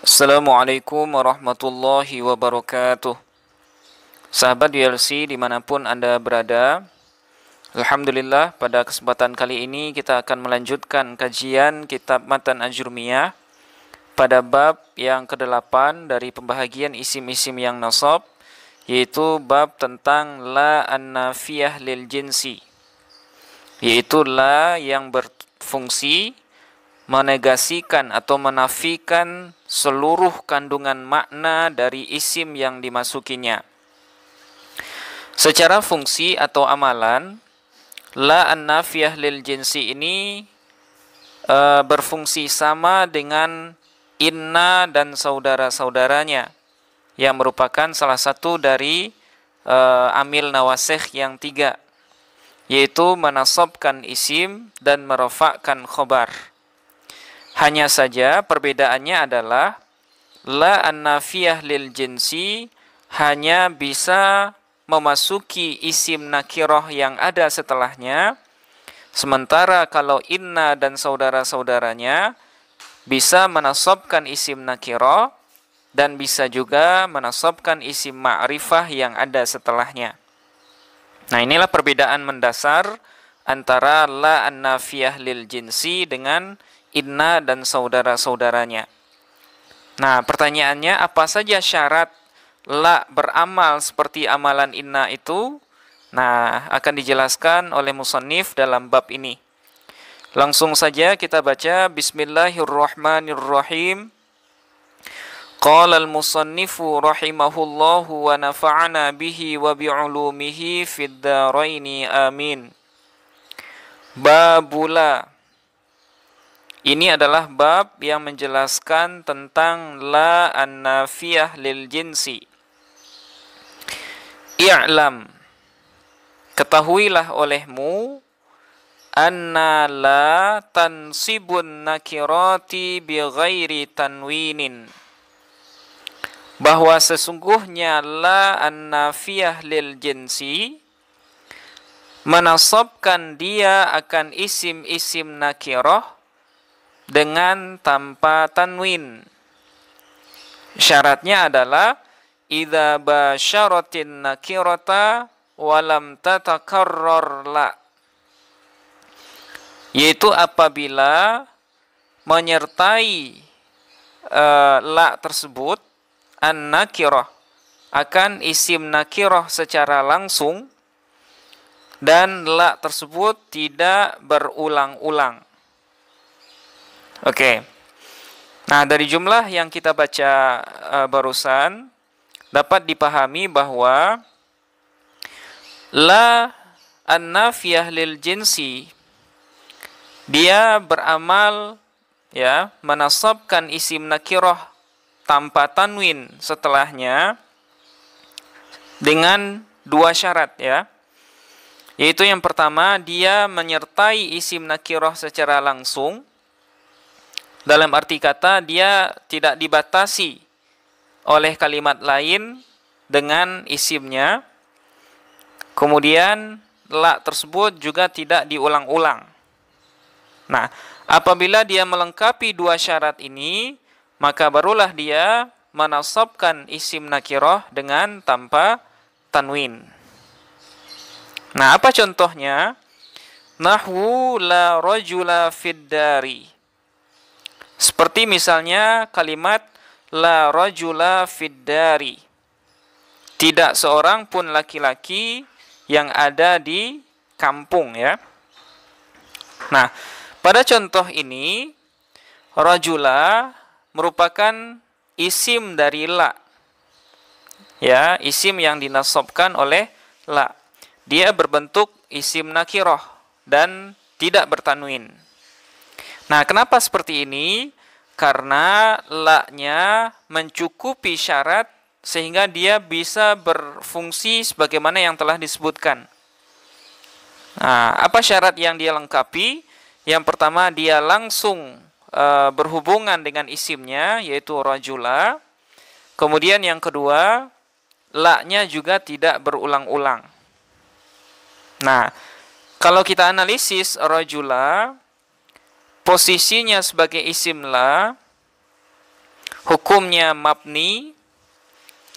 Assalamualaikum warahmatullahi wabarakatuh Sahabat DLC dimanapun Anda berada Alhamdulillah pada kesempatan kali ini kita akan melanjutkan kajian kitab Matan Ajurmiyah Pada bab yang ke-8 dari pembahagian isim-isim yang nasab Yaitu bab tentang la an-nafiyah lil jinsi Yaitu la yang berfungsi menegasikan atau menafikan seluruh kandungan makna dari isim yang dimasukinya. Secara fungsi atau amalan, la an-nafiyah lil jinsi ini e, berfungsi sama dengan inna dan saudara-saudaranya yang merupakan salah satu dari e, amil nawasekh yang tiga yaitu menasobkan isim dan merofakkan khobar. Hanya saja perbedaannya adalah la annafiyah lil jinsi hanya bisa memasuki isim nakiroh yang ada setelahnya. Sementara kalau inna dan saudara-saudaranya bisa menasobkan isim nakiroh dan bisa juga menasobkan isim ma'rifah yang ada setelahnya. Nah inilah perbedaan mendasar antara la annafiyah lil jinsi dengan Inna dan saudara-saudaranya. Nah, pertanyaannya apa saja syarat la beramal seperti amalan inna itu? Nah, akan dijelaskan oleh musannif dalam bab ini. Langsung saja kita baca Bismillahirrahmanirrahim. Qala al-musannifu rahimahullahu wa nafa'ana bihi wa bi'ulumihi fid dharaini amin. Babula ini adalah bab yang menjelaskan tentang la an lil jinsi. I'lam. Ketahuilah olehmu anna la tansibun nakirati bi ghairi tanwinin. Bahwa sesungguhnya la an lil jinsi menasabkan dia akan isim-isim nakirah dengan tanpa tanwin. Syaratnya adalah idza basyaratin nakirata walam tatakarrar la yaitu apabila menyertai uh, la tersebut an nakirah akan isim nakirah secara langsung dan la tersebut tidak berulang-ulang Oke. Okay. Nah, dari jumlah yang kita baca uh, barusan dapat dipahami bahwa la annafiyah lil jinsi dia beramal ya menasabkan isim nakiroh tanpa tanwin setelahnya dengan dua syarat ya yaitu yang pertama dia menyertai isim nakiroh secara langsung dalam arti kata dia tidak dibatasi oleh kalimat lain dengan isimnya. Kemudian la tersebut juga tidak diulang-ulang. Nah, apabila dia melengkapi dua syarat ini, maka barulah dia menasabkan isim nakiroh dengan tanpa tanwin. Nah, apa contohnya? Nahwu la rajula fid seperti misalnya kalimat la rajula fiddari. Tidak seorang pun laki-laki yang ada di kampung ya. Nah, pada contoh ini rajula merupakan isim dari la. Ya, isim yang dinasobkan oleh la. Dia berbentuk isim nakiroh dan tidak bertanwin. Nah, kenapa seperti ini? Karena laknya mencukupi syarat sehingga dia bisa berfungsi sebagaimana yang telah disebutkan. Nah, apa syarat yang dia lengkapi? Yang pertama, dia langsung e, berhubungan dengan isimnya, yaitu rajula. Kemudian yang kedua, laknya juga tidak berulang-ulang. Nah, kalau kita analisis rajula, posisinya sebagai isim la, hukumnya mabni,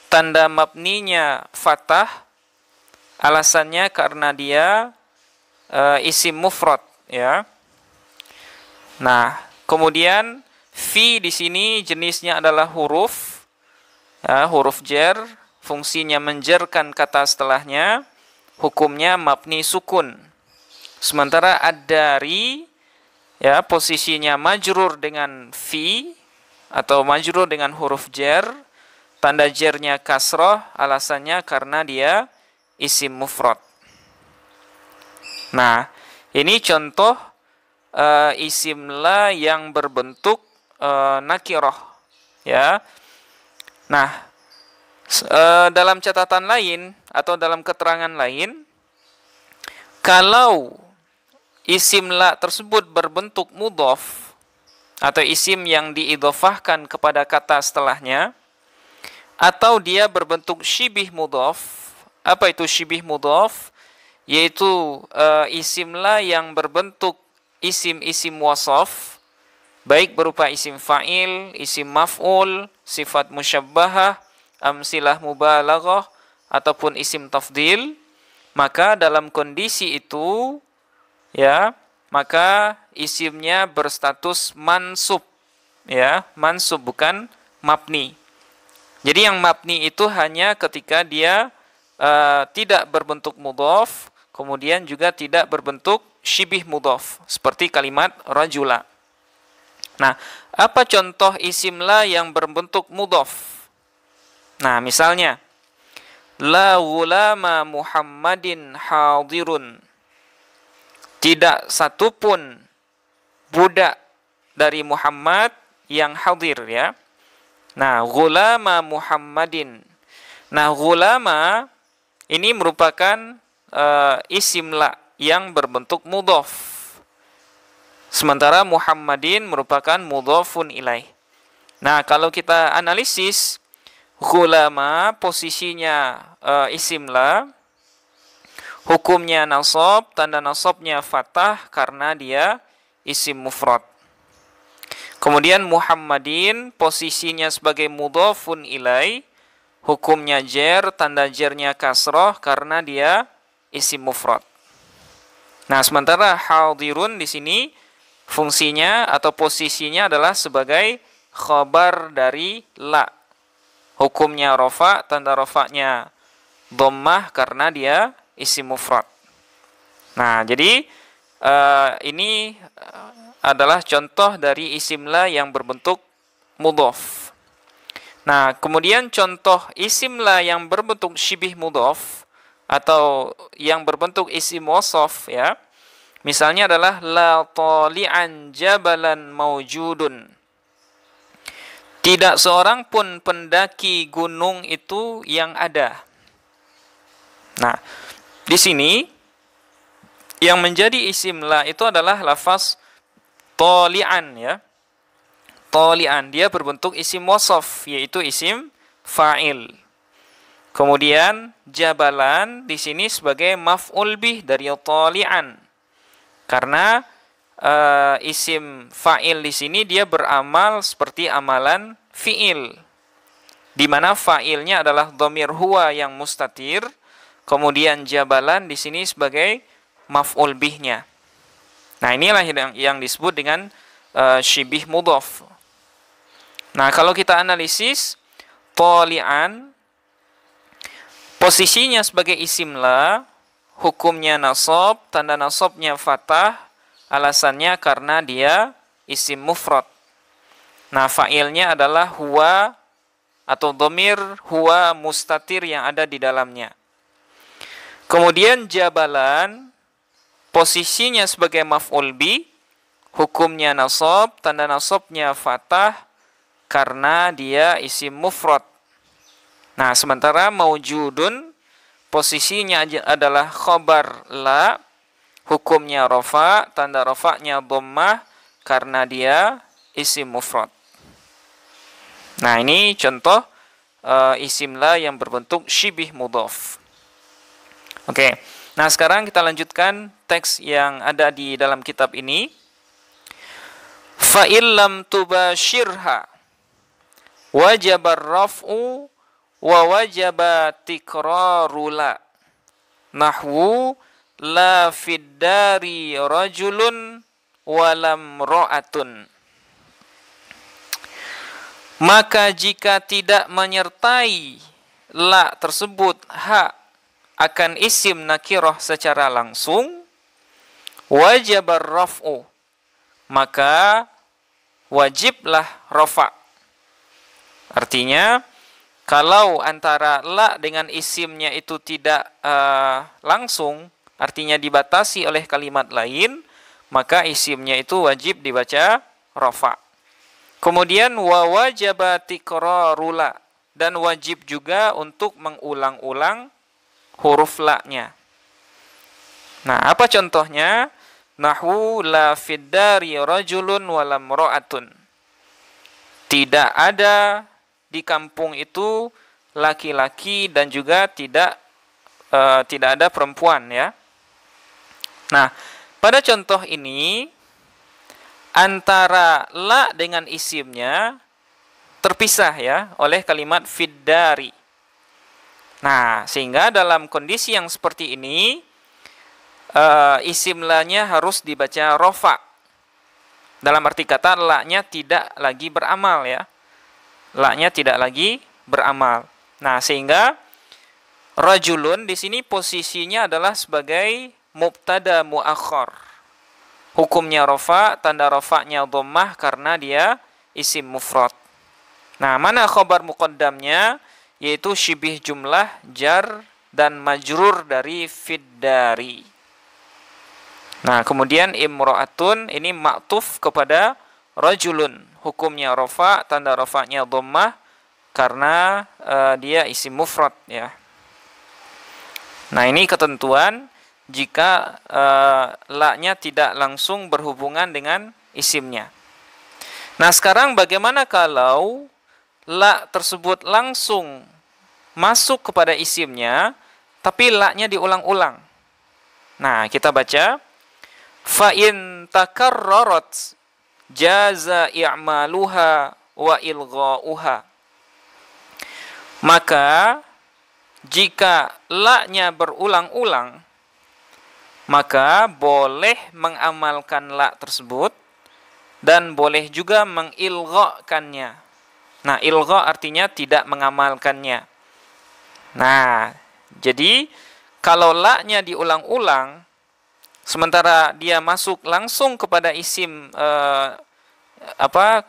tanda mabninya fatah, alasannya karena dia e, isim mufrad ya. Nah, kemudian fi di sini jenisnya adalah huruf ya, huruf jer, fungsinya menjerkan kata setelahnya, hukumnya mabni sukun. Sementara ad-dari ya posisinya majrur dengan fi atau majrur dengan huruf jer tanda jernya kasroh alasannya karena dia isim mufrad nah ini contoh uh, isim la yang berbentuk uh, nakiroh ya nah uh, dalam catatan lain atau dalam keterangan lain kalau isim la tersebut berbentuk mudhof atau isim yang diidofahkan kepada kata setelahnya atau dia berbentuk shibih mudhof. Apa itu shibih mudhof? Yaitu uh, isim la yang berbentuk isim-isim wasof baik berupa isim fa'il, isim maf'ul, sifat musyabbahah, amsilah mubalaghah ataupun isim tafdil maka dalam kondisi itu ya maka isimnya berstatus mansub ya mansub bukan mabni jadi yang mabni itu hanya ketika dia uh, tidak berbentuk mudhof kemudian juga tidak berbentuk syibih mudhof seperti kalimat rajula nah apa contoh isim la yang berbentuk mudhof nah misalnya la ulama muhammadin hadirun tidak satupun budak dari Muhammad yang hadir ya. Nah, gulama Muhammadin. Nah, gulama ini merupakan uh, isim la yang berbentuk mudhof. Sementara Muhammadin merupakan mudhofun ilaih. Nah, kalau kita analisis gulama posisinya uh, isim la Hukumnya nasab, tanda nasabnya fathah karena dia isim mufrad. Kemudian Muhammadin posisinya sebagai mudhafun ilai, hukumnya jer, tanda jernya kasroh karena dia isim mufrad. Nah, sementara hadirun di sini fungsinya atau posisinya adalah sebagai khobar dari la. Hukumnya rofa, tanda rofaknya domah karena dia isi mufrad. Nah, jadi uh, ini eh, adalah contoh dari isim yang berbentuk mudhof. Nah, kemudian contoh isim yang berbentuk syibih mudhof atau yang berbentuk isim wasaf ya. Misalnya adalah la tali'an jabalan maujudun. Tidak seorang pun pendaki gunung itu yang ada. Nah, di sini yang menjadi isim la itu adalah lafaz tolian ya. Tolian dia berbentuk isim wasof yaitu isim fa'il. Kemudian jabalan di sini sebagai maf'ul bih dari tolian. Karena uh, isim fa'il di sini dia beramal seperti amalan fi'il. Di mana fa'ilnya adalah domir huwa yang mustatir Kemudian jabalan di sini sebagai maf'ul bihnya. Nah, inilah yang, yang disebut dengan uh, syibih mudhaf. Nah, kalau kita analisis tali'an posisinya sebagai isim la, hukumnya nasab, tanda nasabnya fathah, alasannya karena dia isim mufrad. Nah, fa'ilnya adalah huwa atau domir huwa mustatir yang ada di dalamnya. Kemudian jabalan posisinya sebagai maf'ul bi, hukumnya nasab, tanda nasabnya fatah karena dia isi mufrad. Nah, sementara maujudun posisinya adalah khobar la, hukumnya rofa, tanda rofaknya dhammah karena dia isim mufrad. Nah, ini contoh uh, isim la yang berbentuk syibih mudhaf. Oke. Nah, sekarang kita lanjutkan teks yang ada di dalam kitab ini. Fa illam tubashirha wajabar raf'u wa wajaba tikrarula nahwu la fiddari rajulun walam ra'atun maka jika tidak menyertai la tersebut ha akan isim nakiroh secara langsung wajib raf'u maka wajiblah rafa. artinya kalau antara la dengan isimnya itu tidak uh, langsung artinya dibatasi oleh kalimat lain maka isimnya itu wajib dibaca rafa. kemudian wa rula dan wajib juga untuk mengulang-ulang huruf la-nya. Nah, apa contohnya? Nahu la fiddari rajulun walam ro'atun. Tidak ada di kampung itu laki-laki dan juga tidak uh, tidak ada perempuan ya. Nah, pada contoh ini antara la dengan isimnya terpisah ya oleh kalimat fiddari. Nah, sehingga dalam kondisi yang seperti ini uh, eh, isim harus dibaca rofa. Dalam arti kata laknya tidak lagi beramal ya. laknya tidak lagi beramal. Nah, sehingga rajulun di sini posisinya adalah sebagai mubtada muakhor Hukumnya rofa, tanda rofaknya dhammah karena dia isim mufrad. Nah, mana khobar muqaddamnya? yaitu syibih jumlah jar dan majrur dari fiddari. Nah, kemudian imro'atun ini maktuf kepada rajulun. Hukumnya rofa, tanda rofanya dhammah karena uh, dia isi mufrad ya. Nah, ini ketentuan jika e, laknya tidak langsung berhubungan dengan isimnya. Nah, sekarang bagaimana kalau lak tersebut langsung masuk kepada isimnya tapi laknya diulang-ulang. Nah, kita baca fa in takarrarat jaza i'maluha wa ilgha'uha. Maka jika laknya berulang-ulang maka boleh mengamalkan lak tersebut dan boleh juga mengilgokkannya. Nah, ilgok artinya tidak mengamalkannya. Nah, jadi kalau la-nya diulang-ulang sementara dia masuk langsung kepada isim eh, apa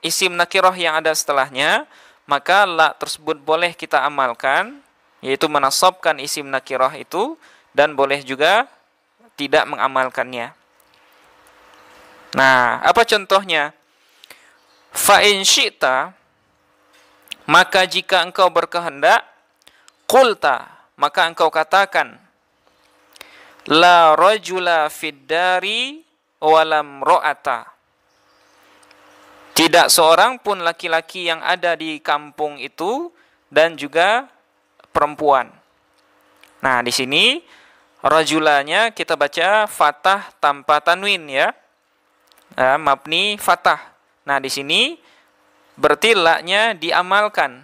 isim nakiroh yang ada setelahnya, maka la tersebut boleh kita amalkan yaitu menasobkan isim nakiroh itu dan boleh juga tidak mengamalkannya. Nah, apa contohnya? Fa'in syi'ta, maka jika engkau berkehendak, Kulta, maka engkau katakan, La rajula dari walam ro'ata. Tidak seorang pun laki-laki yang ada di kampung itu dan juga perempuan. Nah, di sini rajulanya kita baca fatah tanpa tanwin ya. Nah, mabni fatah. Nah, di sini berarti laknya diamalkan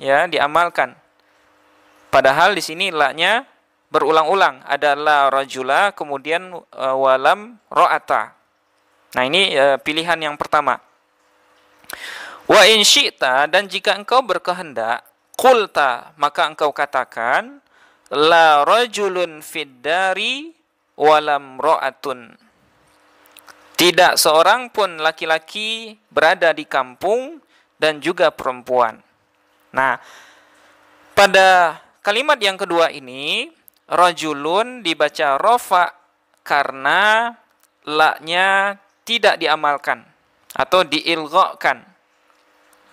ya, diamalkan. Padahal di sini laknya berulang-ulang. adalah la rajula, kemudian uh, walam ro'ata. Nah, ini uh, pilihan yang pertama. Wa in syi'ta, dan jika engkau berkehendak, kulta, maka engkau katakan, la rajulun fiddari walam ro'atun. Tidak seorang pun laki-laki berada di kampung dan juga perempuan. Nah, pada Kalimat yang kedua ini rojulun dibaca rofa karena laknya tidak diamalkan atau diilgokkan.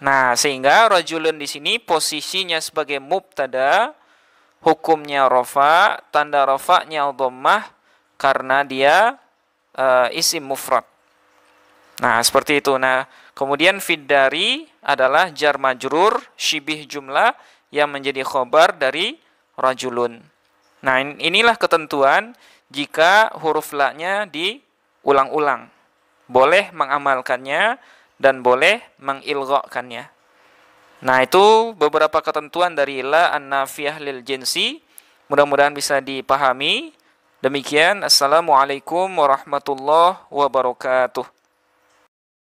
Nah, sehingga rojulun di sini posisinya sebagai mubtada, hukumnya rofa, tanda rofa rofanya dhammah karena dia e, isim mufrad. Nah, seperti itu. Nah, kemudian fidari adalah jar majrur, syibih jumlah yang menjadi khobar dari rajulun. Nah, inilah ketentuan jika huruf la-nya diulang-ulang. Boleh mengamalkannya dan boleh mengilgokkannya. Nah, itu beberapa ketentuan dari la an-nafiyah lil jinsi. Mudah-mudahan bisa dipahami. Demikian, Assalamualaikum warahmatullahi wabarakatuh.